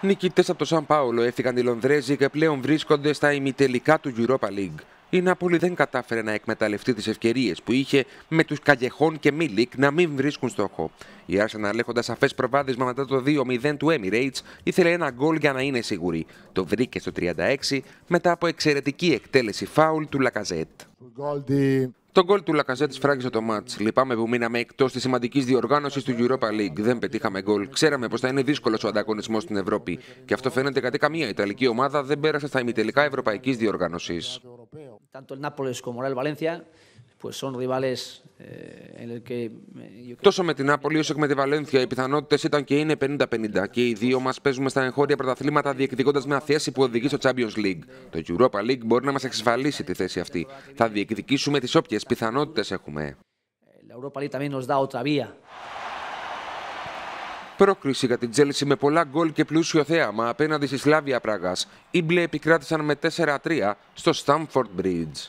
Νικητές από το Σαν Πάολο έφυγαν οι Λονδρέζοι και πλέον βρίσκονται στα ημιτελικά του Europa League. Η Νάπολη δεν κατάφερε να εκμεταλλευτεί τις ευκαιρίες που είχε με τους Καγεχών και Μίλικ να μην βρίσκουν στόχο. Η Arsenal έχοντας σαφές προβάδισμα μετά το 2-0 του Emirates ήθελε ένα γκολ για να είναι σίγουρη. Το βρήκε στο 36 μετά από εξαιρετική εκτέλεση φάουλ του Λακαζέτ. Το γκολ του Λακαζέτ σφράγισε το μάτ. Λυπάμαι που μείναμε εκτός της σημαντικής διοργάνωσης του Europa League. Δεν πετύχαμε γκολ. Ξέραμε πως θα είναι δύσκολος ο ανταγωνισμός στην Ευρώπη. Και αυτό φαίνεται γιατί καμία Ιταλική ομάδα δεν πέρασε στα ημιτελικά ευρωπαϊκής διοργάνωσης. Tanto el Nápoles como el Valencia pues son rivales eh, en el que Τόσο με την Νάπολη όσο και με τη Βαλένθια, οι πιθανότητες ήταν και είναι 50-50. Και οι δύο μας παίζουμε στα εγχώρια πρωταθλήματα διεκδικώντας μια θέση που οδηγεί στο Champions League. Το Europa League μπορεί να μας εξασφαλίσει τη θέση αυτή. Θα διεκδικήσουμε τις όποιες πιθανότητες έχουμε. Ε, Πρόκριση για την Τζέλση με πολλά γκολ και πλούσιο θέαμα απέναντι στη Σλάβια Πράγας. Οι μπλε επικράτησαν με 4-3 στο Stamford Bridge.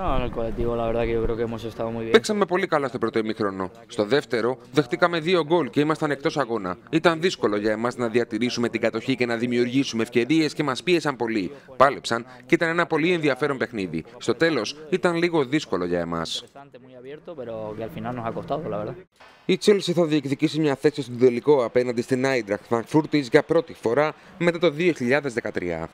No, en el colectivo la verdad que yo Παίξαμε πολύ καλά στο πρώτο ημίχρονο. Στο δεύτερο, δεχτήκαμε δύο γκολ και ήμασταν εκτός αγώνα. Ήταν δύσκολο για εμάς να διατηρήσουμε την κατοχή και να δημιουργήσουμε ευκαιρίες και μας πίεσαν πολύ. Πάλεψαν και ήταν ένα πολύ ενδιαφέρον παιχνίδι. Στο τέλος, ήταν λίγο δύσκολο για εμάς. Η Chelsea θα διεκδικήσει μια θέση στον τελικό απέναντι στην Άιντραχτ Φραγκφούρτη για πρώτη φορά μετά το 2013.